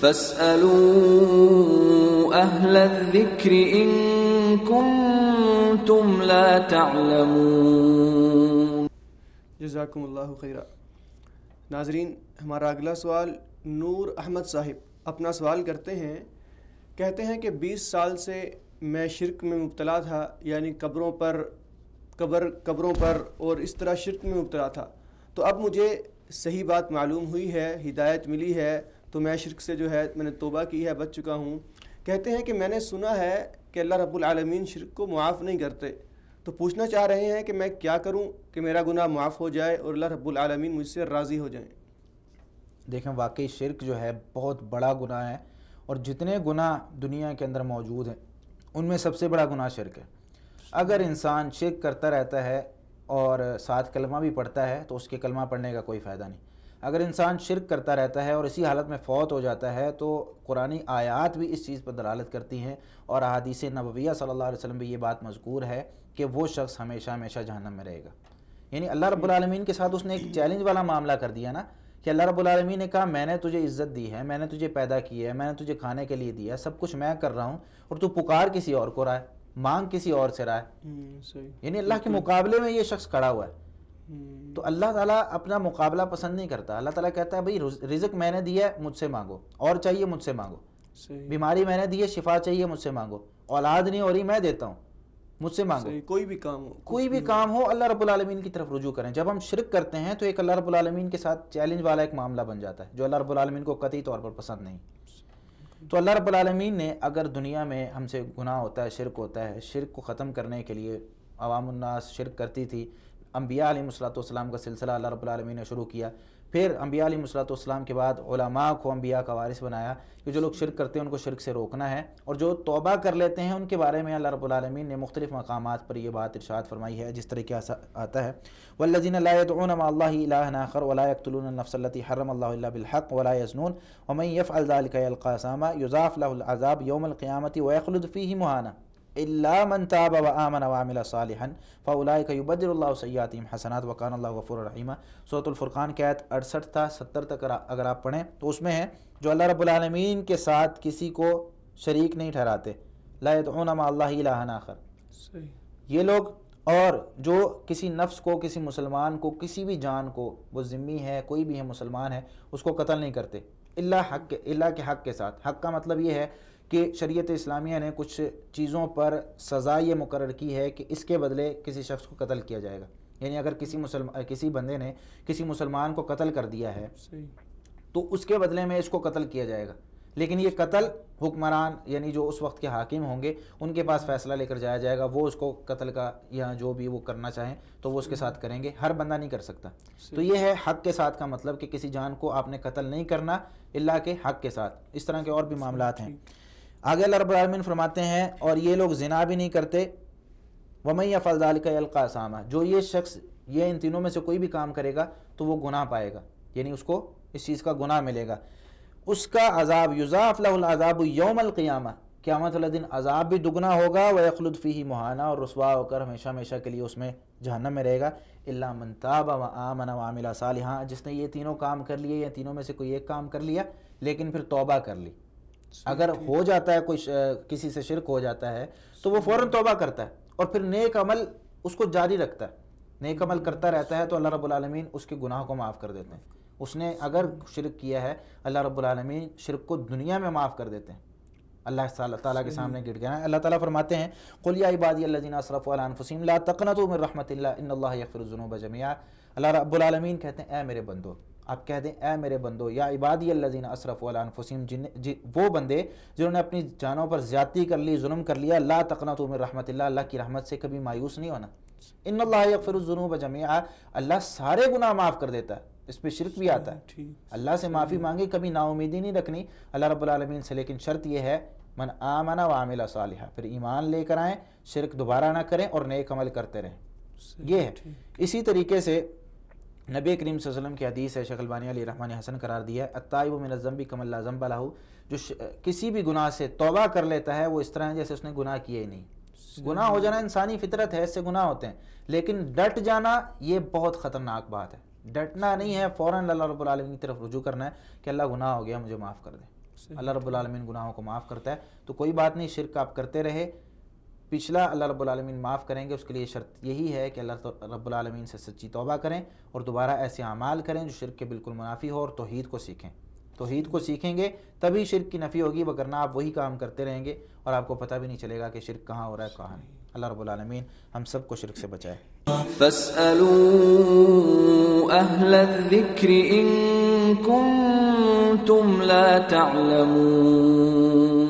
فاسألوا أهل الذكر إن كنتم لا تعلمون جزاكم اللہ خیرہ ناظرین ہمارا اگلا سوال نور احمد صاحب اپنا سوال کرتے ہیں کہتے ہیں کہ بیس سال سے میں شرک میں مبتلا تھا یعنی قبروں پر قبر قبروں پر اور اس طرح شرک میں مبتلا تھا تو اب مجھے صحیح بات معلوم ہوئی ہے ہدایت ملی ہے تو میں شرک سے جو ہے میں نے توبہ کی ہے بچ چکا ہوں کہتے ہیں کہ میں نے سنا ہے کہ اللہ رب العالمین شرک کو معاف نہیں کرتے تو پوچھنا چاہ رہے ہیں کہ میں کیا کروں کہ میرا گناہ معاف ہو جائے اور اللہ رب العالمین مجھ سے راضی ہو جائیں دیکھیں واقعی شرک جو ہے بہت بڑا گناہ ہے اور جتنے گناہ دنیا کے اندر موجود ہیں ان میں سب سے بڑا گناہ شرک ہے اگر انسان شرک کرتا رہتا ہے اور ساتھ کلمہ بھی پڑھتا ہے تو اس کے کلمہ پڑھنے کا کوئی فائدہ نہیں اگر انسان شرک کرتا رہتا ہے اور اسی حالت میں فوت ہو جاتا ہے تو قرآن آیات بھی اس چیز پر دلالت کرتی ہیں اور احادیث نبویہ صلی اللہ علیہ وسلم بھی یہ بات مذکور ہے کہ وہ شخص ہمیشہ ہمیشہ جہنم میں رہے گا یعنی اللہ رب العالمین کے ساتھ اس نے ایک چیلنج والا معاملہ کر دیا نا کہ اللہ رب العالمین نے کہا میں نے تجھے عزت دی ہے میں نے تجھے پیدا کی ہے میں نے تجھے کھانے کے لیے دیا ہے سب کچھ میں کر رہا ہوں اور تو پکار کسی اور کو رہا ہے مانگ کسی اور سے رہا ہے یعنی اللہ کے مقابلے میں یہ شخص کڑا ہوا ہے تو اللہ تعالیٰ اپنا مقابلہ پسند نہیں کرتا اللہ تعالیٰ کہتا ہے بھائی رزق میں نے دیا ہے مجھ سے مانگو اور چاہیے مجھ سے مانگو بیماری میں نے دی شفا چاہیے مجھ سے مانگو اولاد نہیں ہو رہی میں دیتا ہوں مجھ سے مانگو کوئی بھی کام ہو کوئی بھی کام ہو اللہ رب العالمین کی طرف رجوع کریں جب ہم شرک کرتے ہیں تو ایک اللہ رب العالمین کے ساتھ چیلنج والا ایک معاملہ بن جاتا ہے جو اللہ رب العالمین کو قطعی طور پر پسند نہیں تو اللہ رب العالمین نے اگر دنیا میں ہم سے گناہ ہوتا ہے شرک ہوتا ہے شرک کو ختم کرنے کے لیے عوام الناس شرک کرتی تھی انبیاء علیہ وصلاۃ والسلام کا سلسلہ اللہ رب العالمین نے شروع کیا پھر انبیاء علیہ وصلاۃ والسلام کے بعد علماء کو انبیاء کا وارث بنایا کہ جو لوگ شرک کرتے ہیں ان کو شرک سے روکنا ہے اور جو توبہ کر لیتے ہیں ان کے بارے میں اللہ رب العالمین نے مختلف مقامات پر یہ بات ارشاد فرمائی ہے جس طریقے آتا ہے وَظین الاء العم اللّہ الخر علیہ حرم اللہ يزنون ومن يفعل یف القلقا ساما يضاف له العذاب يوم و اخل الدفی مہانہ الا من تاب و آمن و عمل صالحا فاولئک یبدل الله سیئاتهم حسنات وكان الله غفور رحیم سورۃ الفرقان کی آیت 68 تھا 70 تک اگر آپ پڑھیں تو اس میں ہے جو اللہ رب العالمین کے ساتھ کسی کو شریک نہیں ٹھہراتے لا یدعون مع الله الہ اخر صحیح یہ لوگ اور جو کسی نفس کو کسی مسلمان کو کسی بھی جان کو وہ ذمی ہے کوئی بھی ہے مسلمان ہے اس کو قتل نہیں کرتے اللہ حق اللہ کے حق کے ساتھ حق کا مطلب یہ ہے کہ شریعت اسلامیہ نے کچھ چیزوں پر سزا یہ مقرر کی ہے کہ اس کے بدلے کسی شخص کو قتل کیا جائے گا یعنی اگر کسی مسلم کسی بندے نے کسی مسلمان کو قتل کر دیا ہے تو اس کے بدلے میں اس کو قتل کیا جائے گا لیکن یہ قتل حکمران یعنی جو اس وقت کے حاکم ہوں گے ان کے پاس فیصلہ لے کر جایا جائے گا وہ اس کو قتل کا یا جو بھی وہ کرنا چاہیں تو وہ اس کے ساتھ کریں گے ہر بندہ نہیں کر سکتا تو یہ ہے حق کے ساتھ کا مطلب کہ کسی جان کو آپ نے قتل نہیں کرنا اللہ کے حق کے ساتھ اس طرح کے اور بھی معاملات ہیں آگے اللہ رب العالمین فرماتے ہیں اور یہ لوگ زنا بھی نہیں کرتے ومئی فلدال کا القا آسام جو یہ شخص یہ ان تینوں میں سے کوئی بھی کام کرے گا تو وہ گناہ پائے گا یعنی اس کو اس چیز کا گناہ ملے گا اس کا عذاب العذاب یوم القیامہ قیامت اللہ دن عذاب بھی دگنا ہوگا وہ اخلاطفی مہانہ اور رسوا ہو کر ہمیشہ ہمیشہ کے لیے اس میں جہنم میں رہے گا اللہ من تاب و عامل صالحہ جس نے یہ تینوں کام کر لیے یا تینوں میں سے کوئی ایک کام کر لیا لیکن پھر توبہ کر لی اگر ہو جاتا ہے کوئی کسی سے شرک ہو جاتا ہے تو وہ فوراً توبہ کرتا ہے اور پھر نیک عمل اس کو جاری رکھتا ہے نیک عمل کرتا رہتا ہے تو اللہ رب العالمین اس کے گناہ کو معاف کر دیتے ہیں اس نے اگر شرک کیا ہے اللہ رب العالمین شرک کو دنیا میں معاف کر دیتے ہیں اللہ تعالیٰ کے سامنے گر گیا ہے اللہ تعالیٰ فرماتے ہیں کھلیہ عبادی اللہ اصرف علن لا لقنۃ من رحمت اللہ ان اللہ یغفر ظنو بجمیہ اللہ رب العالمین کہتے ہیں اے میرے بندو آپ کہہ دیں اے میرے بندو یا عبادی اللہ اصرف علن انفسیم جن وہ بندے جنہوں نے اپنی جانوں پر زیادتی کر لی ظلم کر لیا لا تقنطو من رحمت اللہ اللہ کی رحمت سے کبھی مایوس نہیں ہونا ان اللہ یغفر الظنوب جمعہ اللہ سارے گناہ معاف کر دیتا ہے اس پہ شرک بھی آتا ہے اللہ سے معافی مانگے کبھی نا امیدی نہیں رکھنی اللہ رب العالمین سے لیکن شرط یہ ہے من آمن و عاملہ صالحہ پھر ایمان لے کر آئیں شرک دوبارہ نہ کریں اور نیک عمل کرتے رہیں یہ ہے اسی طریقے سے نبی کریم صلی اللہ علیہ وسلم کی حدیث ہے شیخ البانی علی رحمان حسن قرار دیا ہے اتائیو من الزنبی کم اللہ زنب لہو جو کسی بھی گناہ سے توبہ کر لیتا ہے وہ اس طرح ہے جیسے اس نے گناہ کیے ہی نہیں گناہ ہو جانا انسانی فطرت ہے اس سے گناہ ہوتے ہیں لیکن ڈٹ جانا یہ بہت خطرناک بات ہے ڈٹنا نہیں ہے فوراً اللہ رب العالمین کی طرف رجوع کرنا ہے کہ اللہ گناہ ہو گیا مجھے معاف کر دیں اللہ رب العالمین گناہوں کو معاف کرتا ہے تو کوئی بات نہیں شرک آپ کرتے رہے پچھلا اللہ رب العالمین معاف کریں گے اس کے لیے شرط یہی ہے کہ اللہ رب العالمین سے سچی توبہ کریں اور دوبارہ ایسے اعمال کریں جو شرک کے بالکل منافی ہو اور توحید کو سیکھیں توحید کو سیکھیں گے تبھی شرک کی نفی ہوگی وگرنہ آپ وہی کام کرتے رہیں گے اور آپ کو پتہ بھی نہیں چلے گا کہ شرک کہاں ہو رہا ہے کہاں نہیں اللہ رب العالمین ہم سب کو شرک سے بچائے